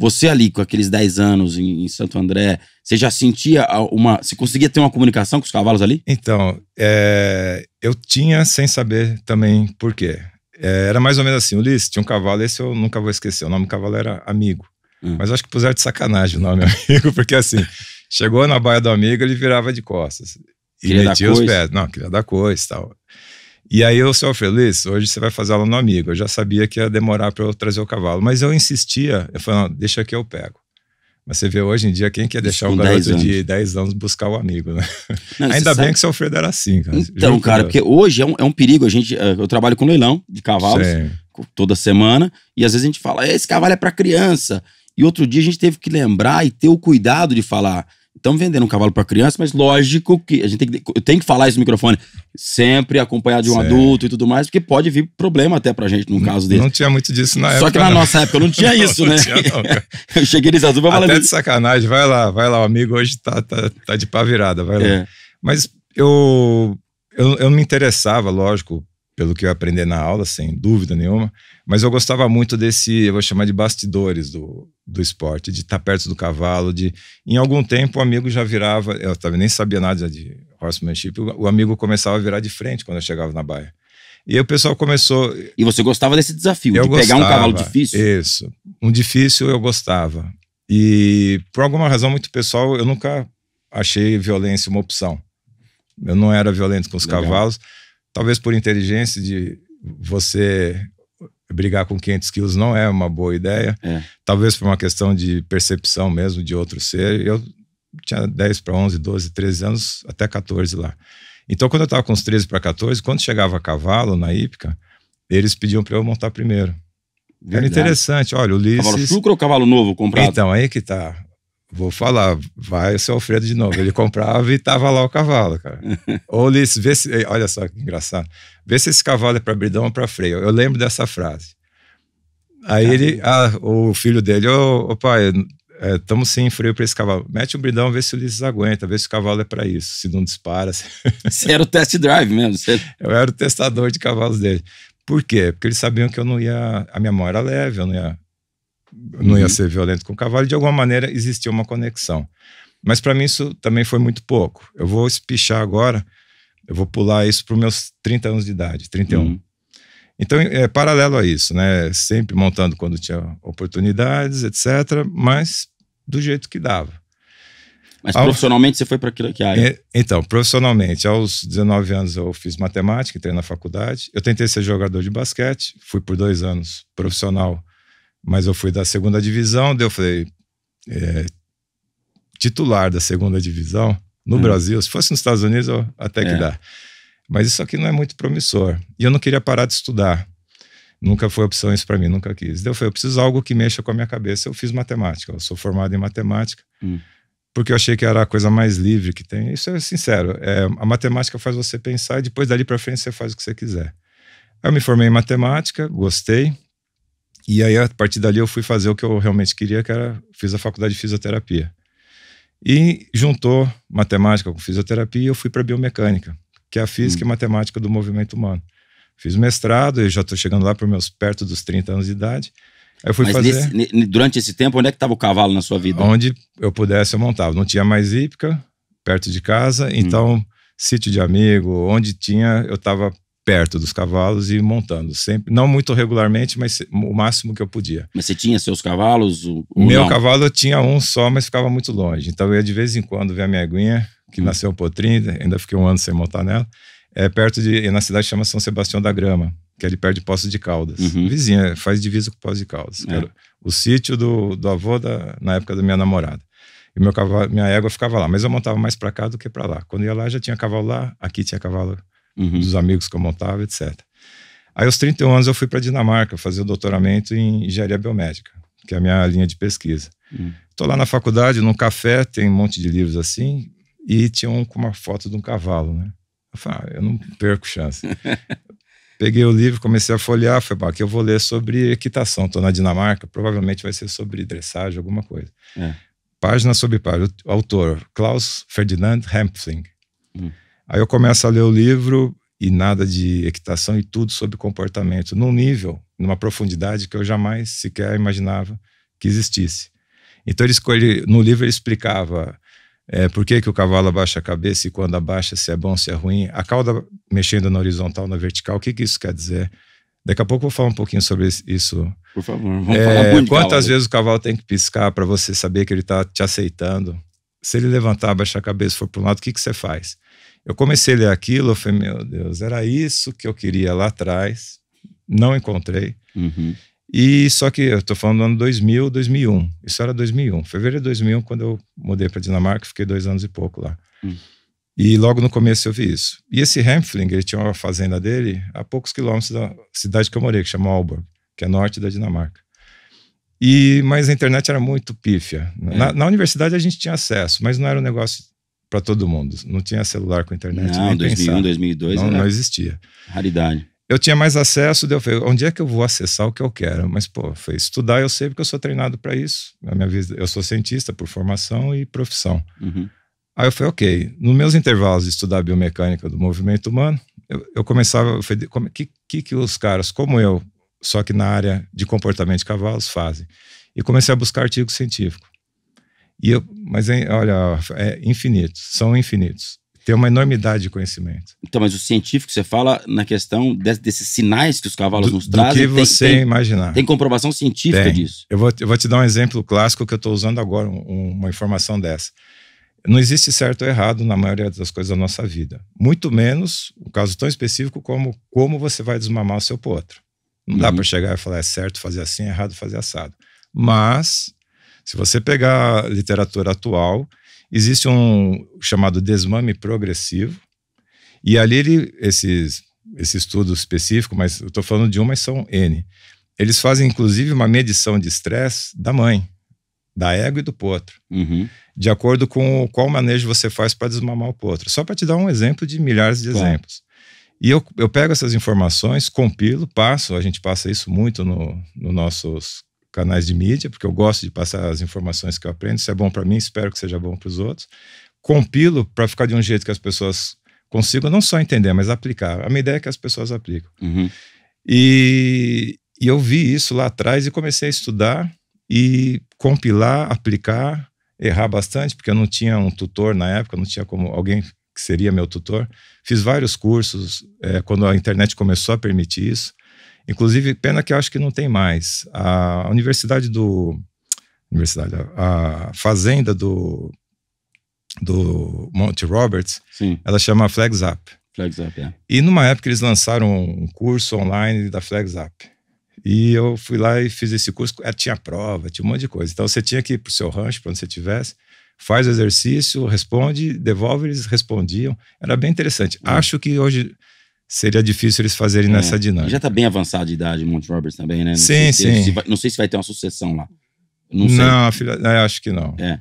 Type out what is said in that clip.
Você ali com aqueles 10 anos em, em Santo André, você já sentia uma. Você conseguia ter uma comunicação com os cavalos ali? Então, é, eu tinha sem saber também por quê. É, era mais ou menos assim: Ulisses, tinha um cavalo, esse eu nunca vou esquecer. O nome do cavalo era Amigo. Hum. Mas acho que puseram de sacanagem o nome Amigo, porque assim, chegou na baia do amigo, ele virava de costas. E queria metia os pés. Não, queria dar coisa e tal. E aí eu, seu Feliz, hoje você vai fazer aula no amigo. Eu já sabia que ia demorar para eu trazer o cavalo, mas eu insistia. Eu falei, não, deixa que eu pego. Mas você vê hoje em dia quem quer deixar um garoto de 10 anos buscar o um amigo, né? Não, Ainda bem sabe? que seu Alfredo era assim, cara. Então, cara, porque hoje é um, é um perigo. A gente, eh, eu trabalho com leilão de cavalos Sim. toda semana, e às vezes a gente fala, esse cavalo é para criança. E outro dia a gente teve que lembrar e ter o cuidado de falar Estamos vendendo um cavalo para criança, mas lógico que a gente tem que, eu tenho que falar isso no microfone, sempre acompanhado de um certo. adulto e tudo mais, porque pode vir problema até pra gente num caso desse. Não tinha muito disso na Só época. Só que na não. nossa época não tinha isso, não né? Tinha, eu cheguei nesse azul, vai falar. Até de sacanagem, vai lá, vai lá, o amigo hoje tá, tá, tá de pá virada, vai lá. É. Mas eu, eu, eu me interessava, lógico, pelo que eu aprendi na aula, sem dúvida nenhuma. Mas eu gostava muito desse, eu vou chamar de bastidores do, do esporte, de estar tá perto do cavalo, de em algum tempo o amigo já virava, eu também nem sabia nada de horsemanship, o, o amigo começava a virar de frente quando eu chegava na baia. E aí o pessoal começou. E você gostava desse desafio, de gostava, pegar um cavalo difícil? Isso. Um difícil eu gostava. E por alguma razão muito pessoal, eu nunca achei violência uma opção. Eu não era violento com os Legal. cavalos talvez por inteligência de você brigar com 500 quilos não é uma boa ideia. É. Talvez por uma questão de percepção mesmo de outro ser. Eu tinha 10 para 11, 12, 13 anos, até 14 lá. Então, quando eu estava com os 13 para 14, quando chegava a cavalo na hípica, eles pediam para eu montar primeiro. Verdade. Era interessante. Olha, o Ulisses... Cavalo sucro ou cavalo novo comprado? Então, aí que tá vou falar, vai o seu Alfredo de novo. Ele comprava e tava lá o cavalo, cara. Ou Ulisses, vê se, olha só que engraçado. Vê se esse cavalo é para bridão ou para freio. Eu lembro dessa frase. Aí tá. ele, ah, o filho dele, ô, pai, estamos é, sem freio para esse cavalo. Mete um bridão, vê se o Ulisses aguenta, vê se o cavalo é para isso, se não dispara. Você era o test drive mesmo? Você... Eu era o testador de cavalos dele. Por quê? Porque eles sabiam que eu não ia. A minha mão era leve, eu não ia não ia uhum. ser violento com o cavalo, de alguma maneira existia uma conexão. Mas para mim isso também foi muito pouco. Eu vou espichar agora, eu vou pular isso para os meus 30 anos de idade, 31. Uhum. Então, é paralelo a isso, né? Sempre montando quando tinha oportunidades, etc., mas do jeito que dava. Mas profissionalmente você foi para aquilo que área? É, então, profissionalmente, aos 19 anos eu fiz matemática, entrei na faculdade. Eu tentei ser jogador de basquete, fui por dois anos profissional mas eu fui da segunda divisão, daí eu falei, é, titular da segunda divisão no é. Brasil, se fosse nos Estados Unidos, eu, até que é. dá. Mas isso aqui não é muito promissor. E eu não queria parar de estudar. Nunca foi opção isso para mim, nunca quis. Daí eu falei, eu preciso de algo que mexa com a minha cabeça. Eu fiz matemática, eu sou formado em matemática. Hum porque eu achei que era a coisa mais livre que tem. Isso é sincero. É, a matemática faz você pensar e depois dali para frente você faz o que você quiser. Eu me formei em matemática, gostei, e aí, a partir dali, eu fui fazer o que eu realmente queria, que era fiz a faculdade de fisioterapia. E juntou matemática com fisioterapia e eu fui para biomecânica, que é a física hum. e matemática do movimento humano. Fiz mestrado, eu já estou chegando lá para meus perto dos 30 anos de idade. Aí fui Mas fazer. Nesse, durante esse tempo, onde é que estava o cavalo na sua vida? Onde eu pudesse, eu montava. Não tinha mais hípica perto de casa, hum. então hum. sítio de amigo, onde tinha, eu estava perto dos cavalos e montando sempre, não muito regularmente, mas o máximo que eu podia. Mas você tinha seus cavalos? Meu não? cavalo eu tinha um só, mas ficava muito longe. Então eu ia de vez em quando ver a minha aguinha, que hum. nasceu um potrinho, ainda fiquei um ano sem montar nela. É perto de, na cidade chama São Sebastião da Grama, que é ali perto de Poços de Caldas. Uhum. Vizinha, faz divisa com Poços de Caldas. É. o sítio do, do avô da, na época da minha namorada. E meu cavalo, minha égua ficava lá, mas eu montava mais para cá do que para lá. Quando ia lá já tinha cavalo lá, aqui tinha cavalo uhum. dos amigos que eu montava, etc. Aí, aos 31 anos, eu fui para Dinamarca fazer o doutoramento em engenharia biomédica, que é a minha linha de pesquisa. Estou uhum. lá na faculdade, num café, tem um monte de livros assim, e tinha um com uma foto de um cavalo, né? Eu falei, ah, eu não perco chance. Peguei o livro, comecei a folhear, falei, aqui eu vou ler sobre equitação, estou na Dinamarca, provavelmente vai ser sobre dressagem, alguma coisa. É. Página sobre página, autor, Klaus Ferdinand Hempfling. Hum. Aí eu começo a ler o livro e nada de equitação e tudo sobre comportamento, num nível, numa profundidade que eu jamais sequer imaginava que existisse. Então ele escolhe, no livro ele explicava é, por que, que o cavalo abaixa a cabeça e quando abaixa, se é bom, se é ruim, a cauda mexendo na horizontal, na vertical, o que, que isso quer dizer? Daqui a pouco eu vou falar um pouquinho sobre isso. Por favor, vamos é, falar eh, muito Quantas vezes o cavalo tem que piscar para você saber que ele está te aceitando? Se ele levantar, baixar a cabeça, for para um lado, o que, que você faz? Eu comecei a ler aquilo, eu falei, meu Deus, era isso que eu queria lá atrás, não encontrei. Uhum. E só que eu estou falando do ano 2000, 2001. Isso era 2001. Fevereiro de 2001, quando eu mudei para Dinamarca, fiquei dois anos e pouco lá. Uhum. E logo no começo eu vi isso. E esse Hempfling, ele tinha uma fazenda dele a poucos quilômetros da cidade que eu morei, que chama Aalborg, que é norte da Dinamarca. E, mas a internet era muito pífia. Né? É. Na, na, universidade a gente tinha acesso, mas não era um negócio para todo mundo. Não tinha celular com internet. Não, nem 2001, pensar. 2002 não, era... Né? não existia. Raridade. Eu tinha mais acesso, deu eu falei, onde é que eu vou acessar o que eu quero? Mas, pô, foi estudar, eu sei porque eu sou treinado para isso. Na minha vida, eu sou cientista por formação e profissão. Uhum. Aí eu falei, ok, nos meus intervalos de estudar biomecânica do movimento humano, eu, eu começava, eu falei, como, é, que, que, que os caras como eu, só que na área de comportamento de cavalos, fazem? E comecei a buscar artigo científico. E eu, mas, olha, é infinitos, são infinitos. Tem uma enormidade de conhecimento. Então, mas o científico, você fala na questão de, desses sinais que os cavalos do, nos trazem. Do que você tem, tem, imaginar. Tem comprovação científica tem. disso. Eu vou, eu vou te dar um exemplo clássico que eu estou usando agora, um, uma informação dessa. Não existe certo ou errado na maioria das coisas da nossa vida. Muito menos um caso tão específico como como você vai desmamar o seu potro. Não uhum. dá para chegar e falar é certo fazer assim, é errado fazer assado. Mas se você pegar literatura atual, existe um chamado desmame progressivo, e ali ele, esses, esse estudo específico, mas eu estou falando de um, mas são N. Eles fazem inclusive uma medição de estresse da mãe, da ego e do potro, uhum. de acordo com qual manejo você faz para desmamar o potro. Só para te dar um exemplo de milhares de claro. exemplos. E eu, eu pego essas informações, compilo, passo, a gente passa isso muito nos no nossos canais de mídia, porque eu gosto de passar as informações que eu aprendo. Isso é bom para mim, espero que seja bom para os outros. Compilo para ficar de um jeito que as pessoas consigam não só entender, mas aplicar. A minha ideia é que as pessoas aplicam. Uhum. E, e eu vi isso lá atrás e comecei a estudar e compilar, aplicar, errar bastante, porque eu não tinha um tutor na época, não tinha como alguém que seria meu tutor. Fiz vários cursos é, quando a internet começou a permitir isso. Inclusive, pena que acho que não tem mais. A Universidade do. Universidade, a fazenda do, do Monte Roberts, Sim. ela chama Flags Up. Flags Up, é. E numa época eles lançaram um curso online da Flags Up. E eu fui lá e fiz esse curso. É, tinha prova, tinha um monte de coisa. Então você tinha que ir para o seu rancho, para onde você estivesse, faz o exercício, responde, devolve, eles respondiam. Era bem interessante. Uhum. Acho que hoje seria difícil eles fazerem é. nessa dinâmica. Já está bem avançado de idade o Monte Roberts também, né? Não sim, sim. Se vai, não sei se vai ter uma sucessão lá. Não, não filha, é, acho que não. É.